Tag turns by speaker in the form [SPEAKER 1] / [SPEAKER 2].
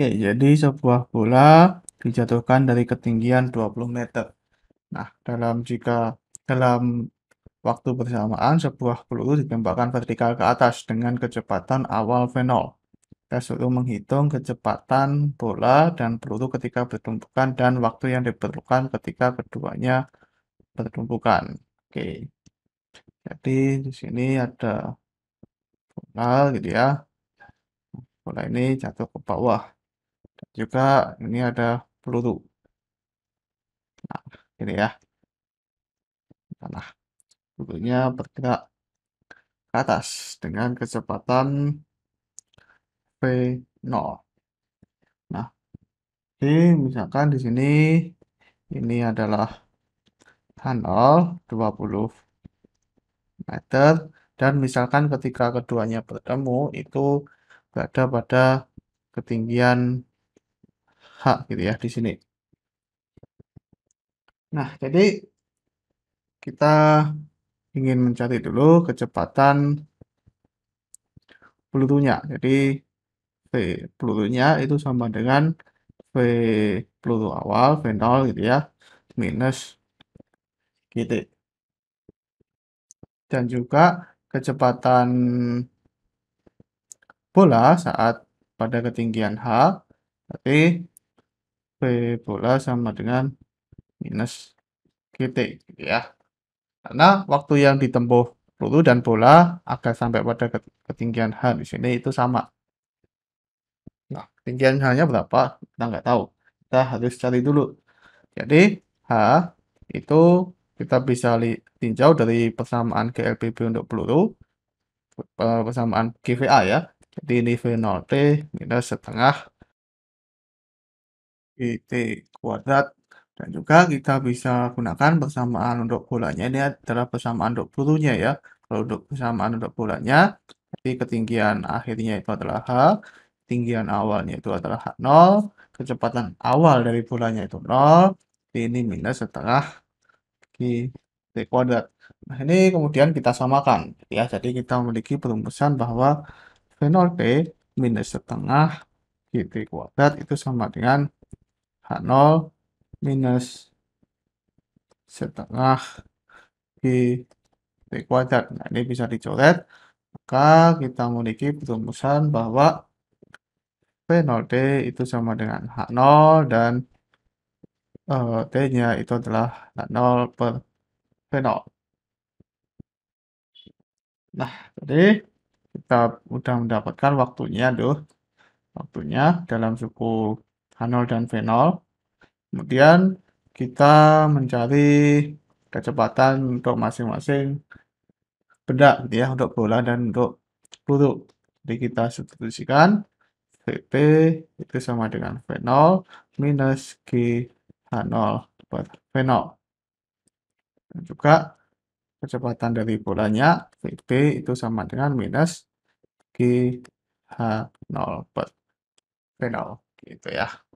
[SPEAKER 1] Oke, jadi sebuah bola dijatuhkan dari ketinggian 20 meter. Nah, dalam jika dalam waktu bersamaan, sebuah peluru ditembakkan vertikal ke atas dengan kecepatan awal V0. Kita suruh menghitung kecepatan bola dan peluru ketika bertumpukan dan waktu yang diperlukan ketika keduanya bertumpukan. Oke. Jadi di sini ada bola gitu ya. Bola ini jatuh ke bawah dan juga ini ada peluru nah ini ya nah pelurunya bergerak ke atas dengan kecepatan V0 nah ini misalkan di sini ini adalah tunnel 20 meter dan misalkan ketika keduanya bertemu itu berada pada ketinggian H gitu ya di sini. Nah, jadi kita ingin mencari dulu kecepatan pelurunya. Jadi V pelurunya itu sama dengan V peluru awal, V0 gitu ya, minus gitu. Dan juga kecepatan bola saat pada ketinggian H, tapi B bola sama dengan minus GT gitu ya. Karena waktu yang ditempuh peluru dan bola agar sampai pada ketinggian H di sini itu sama. Nah, ketinggian H-nya berapa? Kita nggak tahu. Kita harus cari dulu. Jadi, H itu kita bisa tinjau dari persamaan GLPB untuk peluru, eh, persamaan GVA ya. Jadi ini V0T minus setengah t kuadrat dan juga kita bisa gunakan persamaan untuk bulannya ini adalah persamaan untuk bulunya ya kalau untuk persamaan untuk bulannya jadi ketinggian akhirnya itu adalah H ketinggian awalnya itu adalah H0 kecepatan awal dari bulannya itu 0 ini minus setengah T kuadrat nah ini kemudian kita samakan ya jadi kita memiliki perumusan bahwa V0T minus setengah GT kuadrat itu sama dengan H0 minus setengah G T kuadrat. Nah, ini bisa dicoret. Maka kita memiliki perumusan bahwa v 0 t itu sama dengan H0 dan uh, eh, T-nya itu adalah H0 per v 0 Nah, tadi kita sudah mendapatkan waktunya, tuh. Waktunya dalam suku H0 dan V0. Kemudian kita mencari kecepatan untuk masing-masing benda gitu ya, untuk bola dan untuk peluru. Jadi kita substitusikan VP itu sama dengan V0 minus g h 0 per V0. Dan juga kecepatan dari bolanya vp itu sama dengan minus g h 0 per V0 gitu ya.